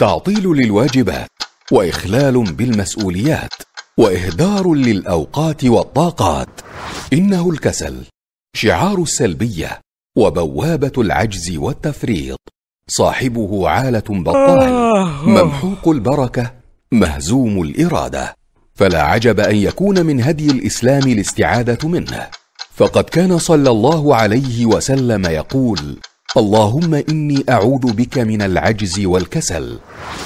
تعطيل للواجبات واخلال بالمسؤوليات واهدار للاوقات والطاقات انه الكسل شعار السلبيه وبوابه العجز والتفريط صاحبه عاله بطال آه. ممحوق البركه مهزوم الاراده فلا عجب ان يكون من هدي الاسلام الاستعاده منه فقد كان صلى الله عليه وسلم يقول اللهم اني اعوذ بك من العجز والكسل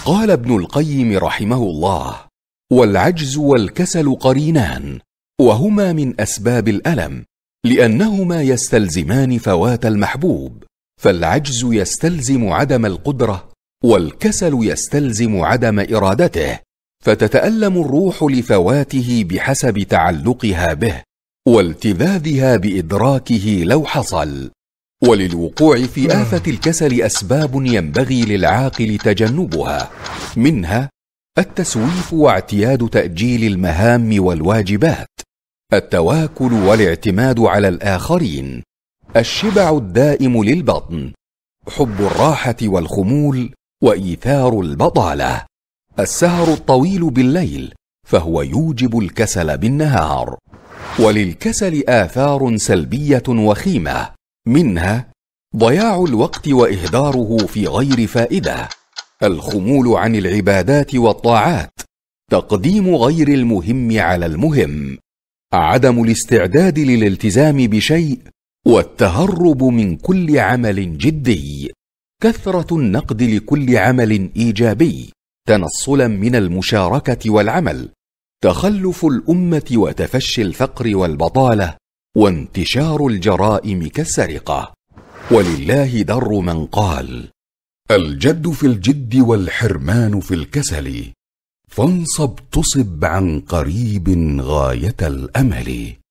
قال ابن القيم رحمه الله والعجز والكسل قرينان وهما من اسباب الالم لانهما يستلزمان فوات المحبوب فالعجز يستلزم عدم القدره والكسل يستلزم عدم ارادته فتتالم الروح لفواته بحسب تعلقها به والتذاذها بادراكه لو حصل وللوقوع في آه. آفة الكسل أسباب ينبغي للعاقل تجنبها منها التسويف واعتياد تأجيل المهام والواجبات التواكل والاعتماد على الآخرين الشبع الدائم للبطن حب الراحة والخمول وإيثار البطالة السهر الطويل بالليل فهو يوجب الكسل بالنهار وللكسل آثار سلبية وخيمة منها ضياع الوقت واهداره في غير فائده الخمول عن العبادات والطاعات تقديم غير المهم على المهم عدم الاستعداد للالتزام بشيء والتهرب من كل عمل جدي كثره النقد لكل عمل ايجابي تنصلا من المشاركه والعمل تخلف الامه وتفشي الفقر والبطاله وانتشار الجرائم كالسرقه ولله در من قال الجد في الجد والحرمان في الكسل فانصب تصب عن قريب غايه الامل